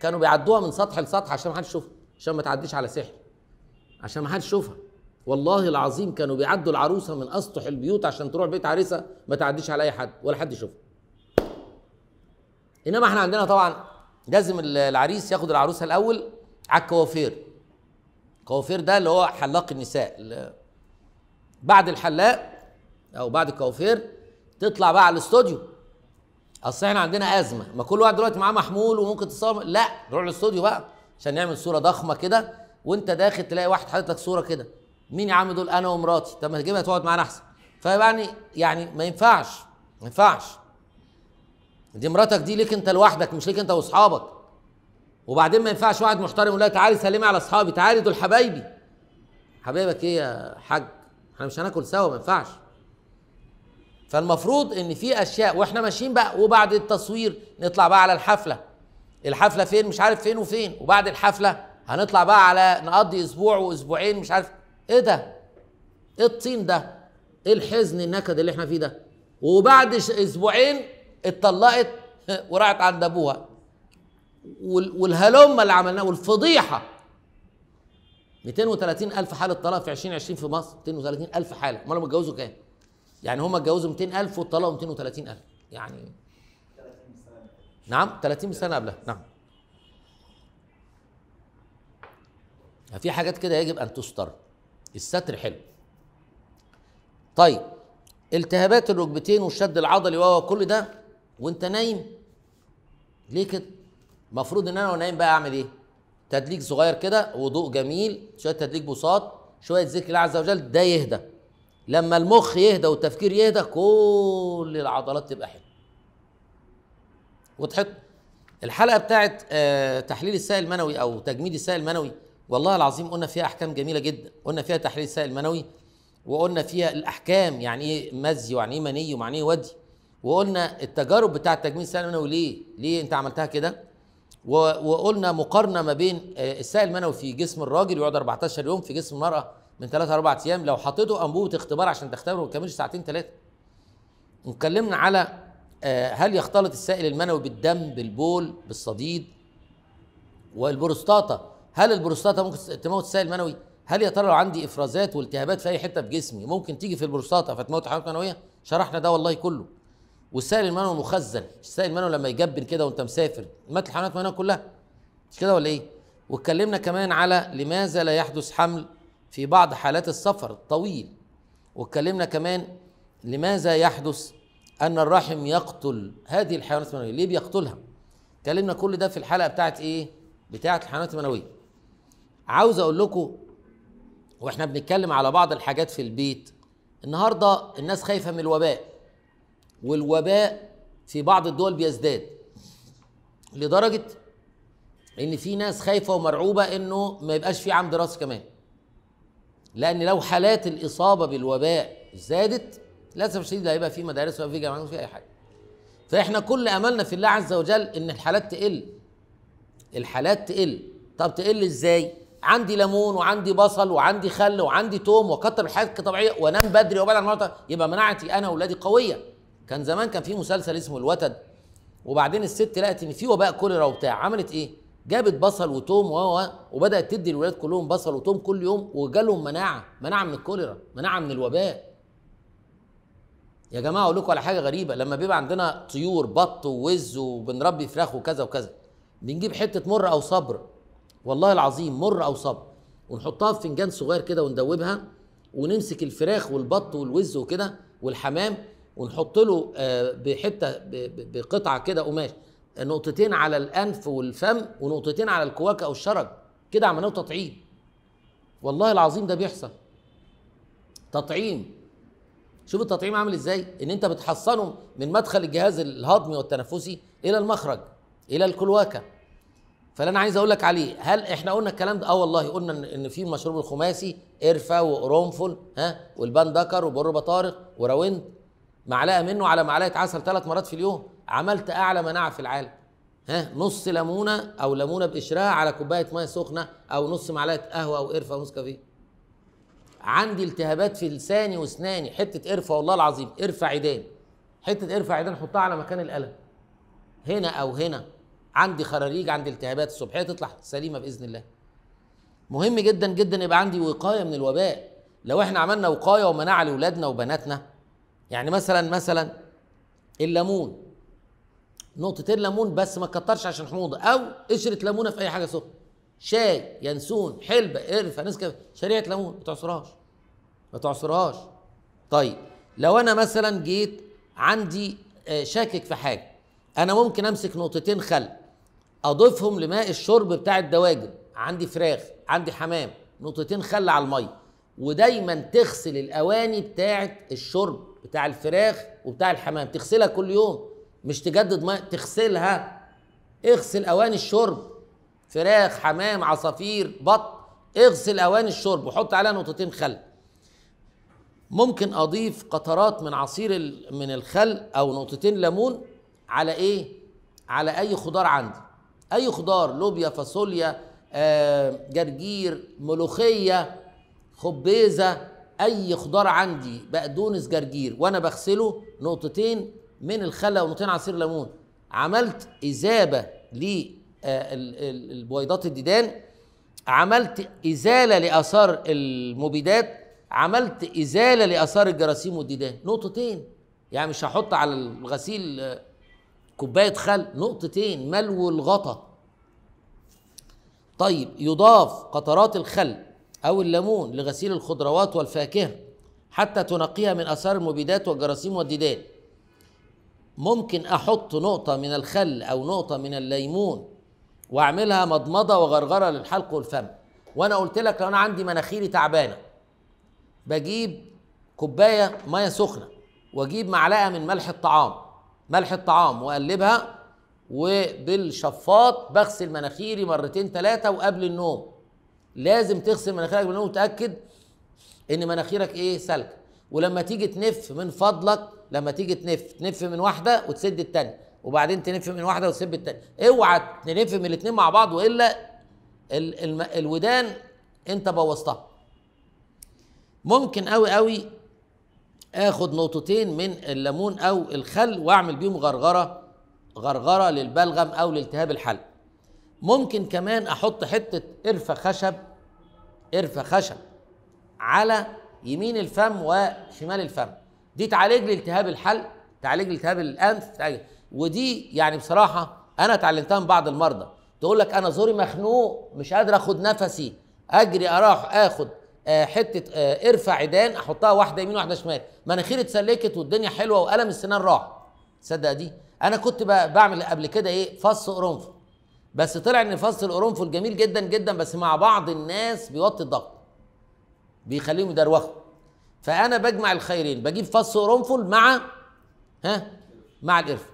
كانوا بيعدوها من سطح لسطح عشان ما حدش يشوفها عشان ما تعديش على سحر عشان ما حدش يشوفها والله العظيم كانوا بيعدوا العروسه من اسطح البيوت عشان تروح بيت عريسه ما تعديش على اي حد ولا حد يشوفها انما احنا عندنا طبعا لازم العريس ياخد العروسه الاول على الكوافير قوافير ده اللي هو حلاق النساء بعد الحلاق او بعد الكوافير تطلع بقى على الاستوديو اصل احنا عندنا ازمه ما كل واحد دلوقتي معاه محمول وممكن تصور لا نروح للاستوديو بقى عشان نعمل صوره ضخمه كده وانت داخل تلاقي واحد حاطط لك صوره كده مين يا عم دول انا ومراتي طب ما تجيبها تقعد معانا احسن فيعني يعني ما ينفعش ما ينفعش دي مراتك دي ليك انت لوحدك مش ليك انت واصحابك وبعدين ما ينفعش واحد محترم يقول تعالي سلمي على اصحابي تعالي دول حبايبي حبايبك ايه يا حاج احنا مش هناكل سوا ما ينفعش فالمفروض ان في اشياء واحنا ماشيين بقى وبعد التصوير نطلع بقى على الحفله الحفله فين مش عارف فين وفين وبعد الحفله هنطلع بقى على نقضي اسبوع واسبوعين مش عارف ايه ده ايه الطين ده ايه الحزن النكد اللي احنا فيه ده وبعد اسبوعين اتطلقت وراحت عند ابوها والهلمة اللي عملناه والفضيحة 230 ألف حالة طلاق في 2020 في مصر 230 ألف حالة أمال هم اتجوزوا كام؟ يعني هم اتجوزوا 200 ألف وطلقوا 230 ألف يعني 30 سنة نعم 30 سنة قبلها نعم يعني في حاجات كده يجب أن تستر الستر حلو طيب التهابات الركبتين والشد العضلي وهو كل ده وانت نايم ليه كده المفروض ان انا وانا نايم بقى اعمل ايه تدليك صغير كده وضوء جميل شويه تدليك بوصات شويه ذكر الله عز وجل ده يهدى لما المخ يهدى والتفكير يهدى كل العضلات تبقى حلوه وتحط الحلقه بتاعت آه، تحليل السائل المنوي او تجميد السائل المنوي والله العظيم قلنا فيها احكام جميله جدا قلنا فيها تحليل السائل المنوي وقلنا فيها الاحكام يعني ايه مزي ويعني ايه مني ويعني ايه ودي وقلنا التجارب بتاعه تجميد السائل المنوي ليه ليه انت عملتها كده وقلنا مقارنه ما بين آه، السائل المنوي في جسم الراجل يقعد 14 يوم في جسم المراه من 3 4 ايام لو حطيته انبوبه اختبار عشان تختبره ما تكملش ساعتين ثلاثه اتكلمنا على آه، هل يختلط السائل المنوي بالدم بالبول بالصديد والبروستاتا هل البروستاتا ممكن تموت السائل المنوي هل يا ترى لو عندي افرازات والتهابات في اي حته في جسمي ممكن تيجي في البروستاتا فتموت حمام المنويه شرحنا ده والله كله والسائل المنوي مخزن السائل المنوي لما يجبن كده وانت مسافر مات الحيوانات المنويه كلها مش كده ولا ايه واتكلمنا كمان على لماذا لا يحدث حمل في بعض حالات السفر الطويل واتكلمنا كمان لماذا يحدث ان الرحم يقتل هذه الحيوانات المنويه ليه بيقتلها اتكلمنا كل ده في الحلقه بتاعت ايه بتاعت الحيوانات المنويه عاوز اقول لكم واحنا بنتكلم على بعض الحاجات في البيت النهارده الناس خايفه من الوباء والوباء في بعض الدول بيزداد لدرجه ان في ناس خايفه ومرعوبه انه ما يبقاش في عام دراسي كمان لان لو حالات الاصابه بالوباء زادت للاسف الشديد هيبقى في مدارس وفي جامعات وفي اي حاجه فاحنا كل املنا في الله عز وجل ان الحالات تقل الحالات تقل طب تقل ازاي عندي ليمون وعندي بصل وعندي خل وعندي توم وكتر الحاجات الطبيعيه وانام بدري وبعد عن يبقى مناعتي انا واولادي قويه كان زمان كان في مسلسل اسمه الوتد وبعدين الست لقت ان في وباء كوليرا وبتاع عملت ايه جابت بصل وتوم و وبدات تدي الولاد كلهم بصل وتوم كل يوم وجالهم مناعه مناعه من الكوليرا مناعه من الوباء يا جماعه اقول لكم على حاجه غريبه لما بيبقى عندنا طيور بط ووز وبنربي فراخ وكذا وكذا بنجيب حته مر او صبر والله العظيم مر او صبر ونحطها في فنجان صغير كده وندوبها ونمسك الفراخ والبط والوز وكده والحمام ونحط له آه، بحته بقطعه كده قماش نقطتين على الانف والفم ونقطتين على الكواك او الشرج كده له تطعيم والله العظيم ده بيحصل تطعيم شوف التطعيم عامل ازاي ان انت بتحصنه من مدخل الجهاز الهضمي والتنفسي الى المخرج الى الكلواكه فاللي انا عايز اقول لك عليه هل احنا قلنا الكلام ده اه والله قلنا ان في مشروب الخماسي ارفا وقرنفل ها والبندكر وبر بطارق وراوند معلقه منه على معلقه عسل ثلاث مرات في اليوم عملت اعلى مناعه في العالم ها نص ليمونه او ليمونه بقشرها على كوبايه ميه سخنه او نص معلقه قهوه او قرفه ونسكافيه عندي التهابات في لساني واسناني حته قرفه والله العظيم قرفه عيدان حته قرفه عيدان حطها على مكان الالم هنا او هنا عندي خراريج عندي التهابات الصبحيه تطلع سليمه باذن الله مهم جدا جدا يبقى عندي وقايه من الوباء لو احنا عملنا وقايه ومناعه لاولادنا وبناتنا يعني مثلا مثلا الليمون نقطتين ليمون بس ما تكترش عشان حموضه او قشره ليمونه في اي حاجه سخنه شاي ينسون حلبه قرفه كده شريعه ليمون ما تعصرهاش ما تعصرهاش طيب لو انا مثلا جيت عندي آه، شاكك في حاجه انا ممكن امسك نقطتين خل اضيفهم لماء الشرب بتاع الدواجن عندي فراخ عندي حمام نقطتين خل على الميه ودايما تغسل الاواني بتاعت الشرب بتاع الفراخ وبتاع الحمام تغسلها كل يوم مش تجدد ميه تغسلها اغسل اواني الشرب فراخ حمام عصافير بط اغسل اواني الشرب وحط عليها نقطتين خل ممكن اضيف قطرات من عصير من الخل او نقطتين ليمون على ايه على اي خضار عندي اي خضار لوبيا فاصوليا آه، جرجير ملوخيه خبيزه اي خضار عندي بقدونس جرجير وانا بغسله نقطتين من الخل ونقطتين عصير ليمون عملت اذابه للبويضات آه، الديدان عملت ازاله لاثار المبيدات عملت ازاله لاثار الجراثيم والديدان نقطتين يعني مش هحط على الغسيل آه، كوبايه خل نقطتين ملو الغطا طيب يضاف قطرات الخل أو الليمون لغسيل الخضروات والفاكهة حتى تنقيها من آثار المبيدات والجراثيم والديدان ممكن أحط نقطة من الخل أو نقطة من الليمون وأعملها مضمضة وغرغرة للحلق والفم وأنا قلت لك لو أنا عندي مناخيري تعبانة بجيب كوباية مية سخنة وأجيب معلقة من ملح الطعام ملح الطعام وأقلبها وبالشفاط بغسل مناخيري مرتين ثلاثة وقبل النوم لازم تغسل مناخيرك بالماء وتاكد ان مناخيرك ايه سالكه ولما تيجي تنف من فضلك لما تيجي تنف تنف من واحده وتسد الثانيه وبعدين تنف من واحده وتسيب الثانيه اوعى تنف من الاثنين مع بعض والا ال ال الودان انت بوظتها ممكن قوي قوي اخد نقطتين من الليمون او الخل واعمل بيهم غرغره غرغره للبلغم او لالتهاب الحلق ممكن كمان احط حته قرفه خشب قرفه خشب على يمين الفم وشمال الفم دي تعالج لي التهاب الحلق تعالج لي التهاب الانف ودي يعني بصراحه انا اتعلمتها من بعض المرضى تقول لك انا زوري مخنوق مش قادر اخد نفسي اجري اروح اخد آه، حته آه قرفه عيدان احطها واحده يمين واحده شمال مناخيري اتسلكت والدنيا حلوه وقلم السنان راح تصدق دي انا كنت بعمل قبل كده ايه فص قرنفل بس طلع ان فص القرنفل جميل جدا جدا بس مع بعض الناس بيوطي الضغط بيخليهم يدروخوا فانا بجمع الخيرين بجيب فص قرنفل مع ها مع القرفه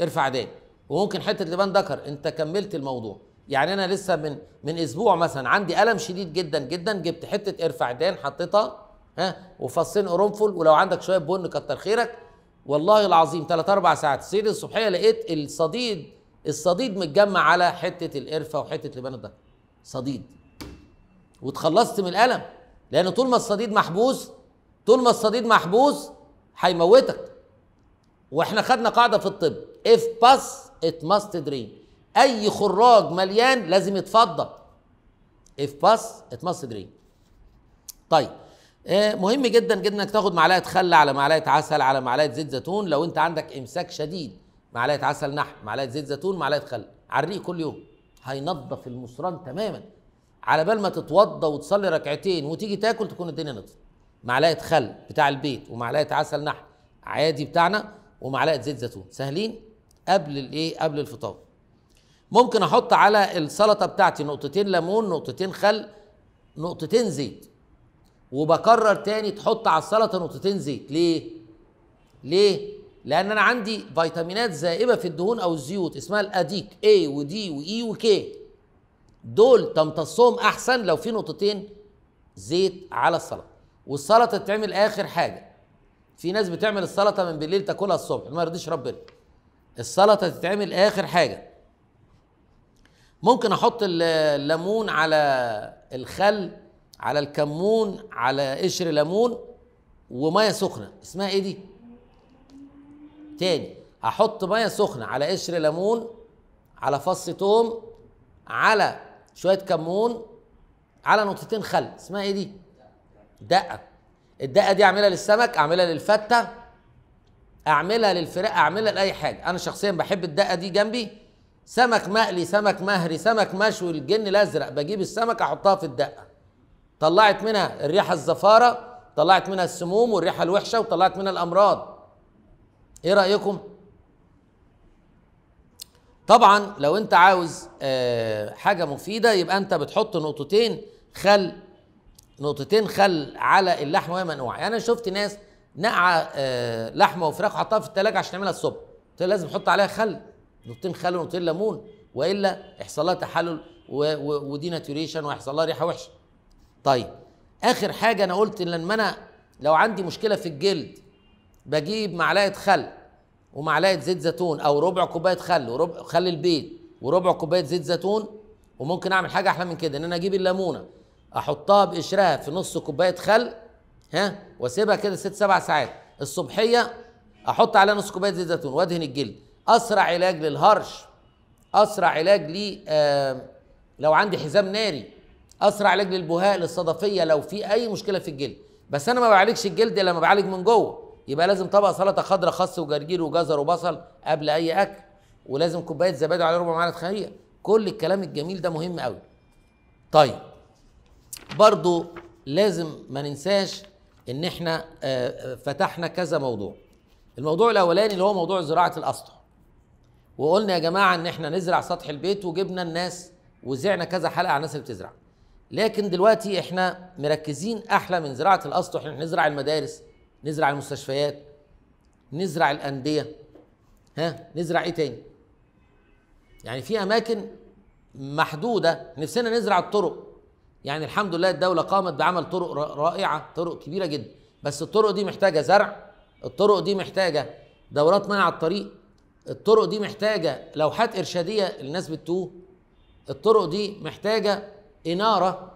قرفه عاديه وممكن حته لبان ذكر انت كملت الموضوع يعني انا لسه من من اسبوع مثلا عندي الم شديد جدا جدا جبت حته قرفه دان حطيتها ها وفصين قرنفل ولو عندك شويه بن كتر خيرك والله العظيم 3 4 ساعات سير الصبحيه لقيت الصديد الصديد متجمع على حته القرفه وحته لبان الظهر صديد واتخلصت من الالم لان طول ما الصديد محبوس طول ما الصديد محبوس هيموتك واحنا خدنا قاعده في الطب if باس it must drain اي خراج مليان لازم يتفضى if باس it must drain طيب آه، مهم جدا جدا انك تاخد معلقه خل على معلقه عسل على معلقه زيت زيتون لو انت عندك امساك شديد معلقه عسل نحل معلقه زيت زيتون معلقه خل عريه كل يوم هينظف المصران تماما على بال ما تتوضى وتصلي ركعتين وتيجي تاكل تكون الدنيا نضفت معلقه خل بتاع البيت ومعلقه عسل نحل عادي بتاعنا ومعلقه زيت زيتون سهلين قبل الايه قبل الفطار ممكن احط على السلطه بتاعتي نقطتين ليمون نقطتين خل نقطتين زيت وبكرر تاني تحط على السلطه نقطتين زيت ليه ليه لان انا عندي فيتامينات زائبه في الدهون او الزيوت اسمها الاديك A ودي وإي e وكي دول تمتصهم احسن لو في نقطتين زيت على السلطه والسلطه تتعمل اخر حاجه في ناس بتعمل السلطه من بالليل تاكلها الصبح ما يرضيش ربنا السلطه تتعمل اخر حاجه ممكن احط الليمون على الخل على الكمون على قشر ليمون وميه سخنه اسمها ايه دي تاني احط ميه سخنه على قشر ليمون على فص توم على شويه كمون على نقطتين خل اسمها ايه دي دقه الدقه دي اعملها للسمك اعملها للفته اعملها للفراخ اعملها لاي حاجه انا شخصيا بحب الدقه دي جنبي سمك مقلي سمك مهري سمك مشوي الجن الازرق بجيب السمك احطها في الدقه طلعت منها الريحه الزفاره طلعت منها السموم والريحه الوحشه وطلعت منها الامراض ايه رايكم طبعا لو انت عاوز آه، حاجه مفيده يبقى انت بتحط نقطتين خل نقطتين خل على اللحم وهي منقوعه يعني انا شفت ناس نقع آه، لحمه وفراخ وحطها في الثلاجه عشان تعملها الصبح قلت لازم تحط عليها خل نقطتين خل ونقطتين ليمون والا يحصل لها تحلل ودي ناتوريشن ويحصل لها ريحه وحشه طيب اخر حاجه انا قلت لما انا لو عندي مشكله في الجلد بجيب معلقه خل ومعلقه زيت زيتون او ربع كوبايه خل وربع خل البيت وربع كوبايه زيت زيتون وممكن اعمل حاجه احلى من كده ان انا اجيب الليمونه احطها بقشرها في نص كوبايه خل ها واسيبها كده ست سبع ساعات الصبحيه احط عليها نص كوبايه زيت زيتون وادهن الجلد اسرع علاج للهرش اسرع علاج لي آه لو عندي حزام ناري اسرع علاج للبهاء للصدفيه لو في اي مشكله في الجلد بس انا ما بعالجش الجلد الا لما بعالج من جوه يبقى لازم طبق سلطه خضراء خس وجرجير وجزر وبصل قبل اي اكل ولازم كوبايه زبادي على ربع معلقه خميره كل الكلام الجميل ده مهم قوي طيب برضو لازم ما ننساش ان احنا آه، آه، فتحنا كذا موضوع الموضوع الاولاني اللي هو موضوع زراعه الاسطح وقلنا يا جماعه ان احنا نزرع سطح البيت وجبنا الناس وزعنا كذا حلقه على الناس اللي بتزرع لكن دلوقتي احنا مركزين احلى من زراعه الاسطح احنا نزرع المدارس نزرع المستشفيات نزرع الانديه ها نزرع ايه تاني يعني في اماكن محدوده نفسنا نزرع الطرق يعني الحمد لله الدوله قامت بعمل طرق رائعه طرق كبيره جدا بس الطرق دي محتاجه زرع الطرق دي محتاجه دورات منع الطريق الطرق دي محتاجه لوحات ارشاديه للناس بتتوه الطرق دي محتاجه اناره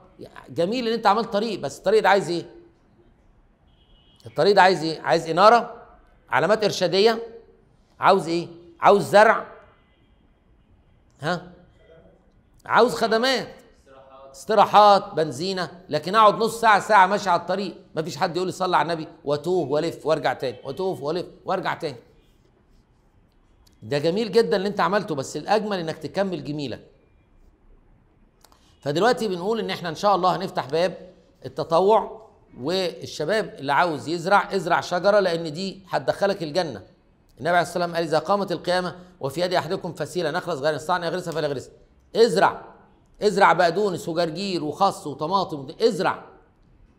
جميل ان انت عملت طريق بس الطريق ده عايز ايه الطريق ده عايز ايه عايز اناره علامات ارشاديه عاوز ايه عاوز زرع ها عاوز خدمات استراحات بنزينه لكن اقعد نص ساعه ساعه ماشي على الطريق ما فيش حد يقول لي صلي على النبي واتوه والف وارجع تاني واتوه والف وارجع تاني ده جميل جدا اللي انت عملته بس الاجمل انك تكمل جميلك فدلوقتي بنقول ان احنا ان شاء الله هنفتح باب التطوع والشباب اللي عاوز يزرع ازرع شجره لان دي هتدخلك الجنه النبي عليه الصلاه والسلام قال اذا قامت القيامه وفي يد احدكم فسيله نخلص غير استطاع ان يغرسها فليغرسها ازرع ازرع بقدونس وجرجير وخص وطماطم ازرع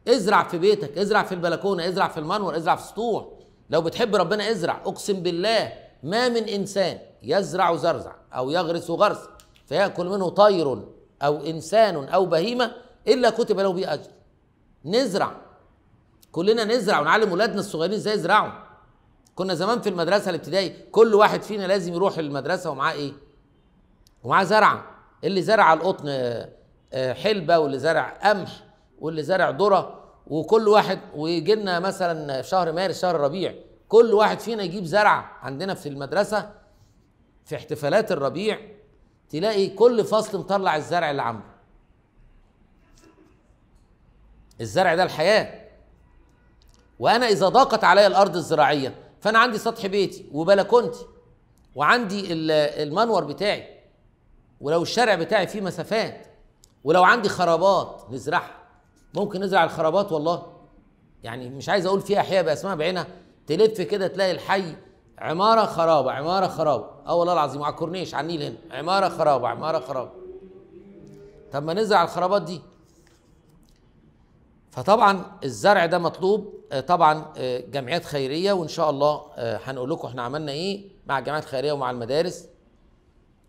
ازرع في بيتك ازرع في البلكونه ازرع في المنور ازرع في السطوح لو بتحب ربنا ازرع اقسم بالله ما من انسان يزرع زرزع او يغرس غرس فياكل منه طير او انسان او بهيمه الا كتب له به اجر نزرع كلنا نزرع ونعلم ولادنا الصغيرين ازاي يزرعوا كنا زمان في المدرسه الابتدائي كل واحد فينا لازم يروح المدرسه ومعاه ايه ومعاه زرعه اللي زرع القطن آه، آه، حلبه واللي زرع قمح واللي زرع ذره وكل واحد ويجي لنا مثلا شهر مارس شهر ربيع كل واحد فينا يجيب زرعه عندنا في المدرسه في احتفالات الربيع تلاقي كل فصل مطلع الزرع اللي عنده الزرع ده الحياه وانا اذا ضاقت علي الارض الزراعيه فانا عندي سطح بيتي وبلكونتي وعندي المنور بتاعي ولو الشارع بتاعي فيه مسافات ولو عندي خرابات نزرعها ممكن نزرع الخرابات والله يعني مش عايز اقول فيها احياء باسمها بعينها تلف كده تلاقي الحي عماره خرابه عماره خرابه اه والله العظيم على الكورنيش على النيل هنا عماره خرابه عماره خرابه طب ما نزرع الخرابات دي فطبعا الزرع ده مطلوب آه، طبعا آه، جمعيات خيريه وان شاء الله آه، هنقول لكم احنا عملنا ايه مع الجمعيات الخيريه ومع المدارس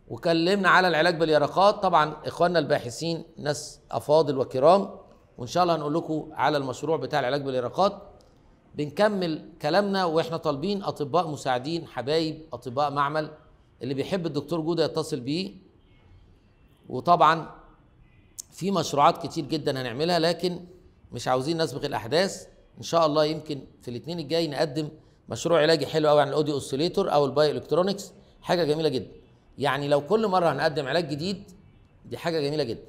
وكلمنا على العلاج باليرقات طبعا اخواننا الباحثين ناس افاضل وكرام وان شاء الله هنقول لكم على المشروع بتاع العلاج باليرقات بنكمل كلامنا واحنا طالبين اطباء مساعدين حبايب اطباء معمل اللي بيحب الدكتور جوده يتصل بيه وطبعا في مشروعات كتير جدا هنعملها لكن مش عاوزين نسبق الاحداث ان شاء الله يمكن في الاثنين الجاي نقدم مشروع علاجي حلو قوي عن الاوديو اوسيليتور او الباي الكترونكس حاجه جميله جدا يعني لو كل مره هنقدم علاج جديد دي حاجه جميله جدا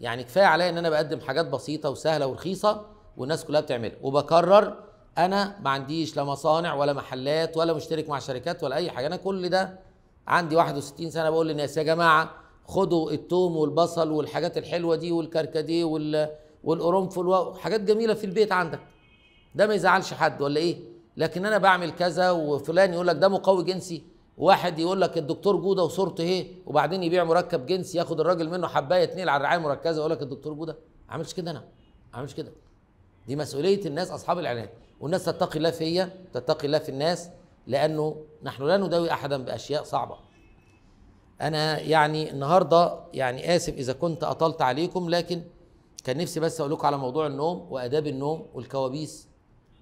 يعني كفايه عليا ان انا بقدم حاجات بسيطه وسهله ورخيصه والناس كلها بتعملها وبكرر انا ما عنديش لا مصانع ولا محلات ولا مشترك مع شركات ولا اي حاجه انا كل ده عندي 61 سنه بقول للناس يا جماعه خدوا التوم والبصل والحاجات الحلوه دي والكركديه وال والقرنفل وحاجات جميله في البيت عندك ده ما يزعلش حد ولا ايه لكن انا بعمل كذا وفلان يقول لك ده مقوي جنسي واحد يقول لك الدكتور جوده وصورته ايه وبعدين يبيع مركب جنسي ياخد الراجل منه حبايه اتنين على الرعايه المركزه يقول لك الدكتور جوده ما عملش كده انا ما عملش كده دي مسؤوليه الناس اصحاب العلاج والناس تتقي الله فيا تتقي الله في الناس لانه نحن لا نداوي احدا باشياء صعبه انا يعني النهارده يعني اسف اذا كنت اطلت عليكم لكن كان نفسي بس اقول لكم على موضوع النوم واداب النوم والكوابيس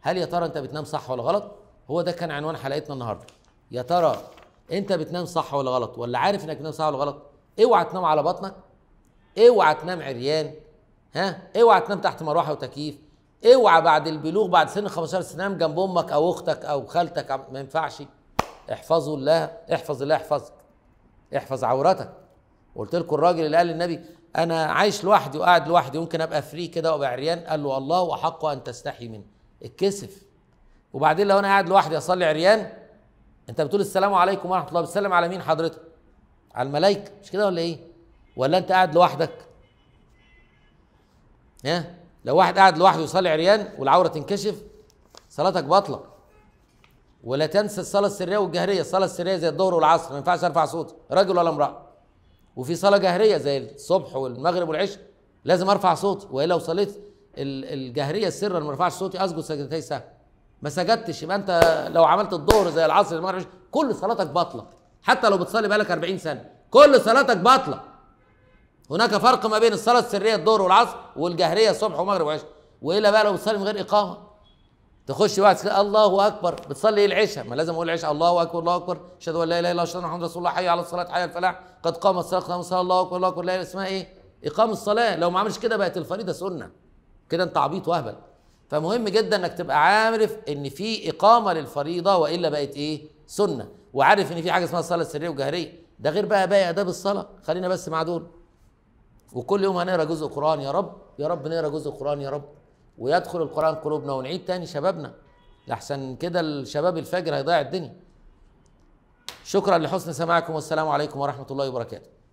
هل يا ترى انت بتنام صح ولا غلط هو ده كان عنوان حلقتنا النهارده يا ترى انت بتنام صح ولا غلط ولا عارف انك بتنام صح ولا غلط اوعى تنام على بطنك اوعى تنام عريان ها اوعى تنام تحت مروحه وتكييف اوعى بعد البلوغ بعد سن 15 سنه تنام جنب امك او اختك او خالتك ما ينفعش احفظوا الله احفظ الله يحفظك احفظ عورتك قلت لكم الراجل اللي قال للنبي انا عايش لوحدي وقاعد لوحدي ممكن ابقى فري كده وابقى عريان قال له الله وحق ان تستحي منه اتكسف وبعدين لو انا قاعد لوحدي اصلي عريان انت بتقول السلام عليكم ورحمه الله بتسلم على مين حضرتك على الملائكه مش كده ولا ايه ولا انت قاعد لوحدك ها لو واحد قاعد لوحده يصلي عريان والعوره تنكشف صلاتك باطله ولا تنسى الصلاه السريه والجهريه الصلاه السريه زي الظهر والعصر ما ينفعش ارفع صوتي راجل ولا امراه وفي صلاه جهريه زي الصبح والمغرب والعشاء لازم ارفع صوتي والا لو صليت الجهريه السر ما ارفعش صوتي اسجد سجدتي سهو ما سجدتش يبقى انت لو عملت الظهر زي العصر المغرب كل صلاتك باطله حتى لو بتصلي بقالك 40 سنه كل صلاتك باطله هناك فرق ما بين الصلاه السريه الظهر والعصر والجهريه الصبح ومغرب وعشاء والا بقى لو بتصلي من غير اقامه تخش بقى الله اكبر بتصلي العشاء ما لازم اقول العشاء الله اكبر الله اكبر اشهد ان لا اله الا الله ان محمد رسول الله حي على الصلاه حي على الفلاح قد قام الصلاه قام الصلاه الله اكبر الله اكبر لا اسمها ايه؟ اقام الصلاه لو ما عملش كده بقت الفريضه سنه كده انت عبيط واهبل فمهم جدا انك تبقى عارف ان في اقامه للفريضه والا بقت ايه؟ سنه وعارف ان في حاجه اسمها الصلاه السريه والجهريه ده غير بقى باقي اداب الصلاه خلينا بس مع دول وكل يوم هنقرا جزء قران يا رب يا رب نقرا جزء قران يا رب ويدخل القرآن قلوبنا ونعيد تاني شبابنا لحسن كده الشباب الفاجر هيضيع الدنيا شكرا لحسن سماعكم والسلام عليكم ورحمة الله وبركاته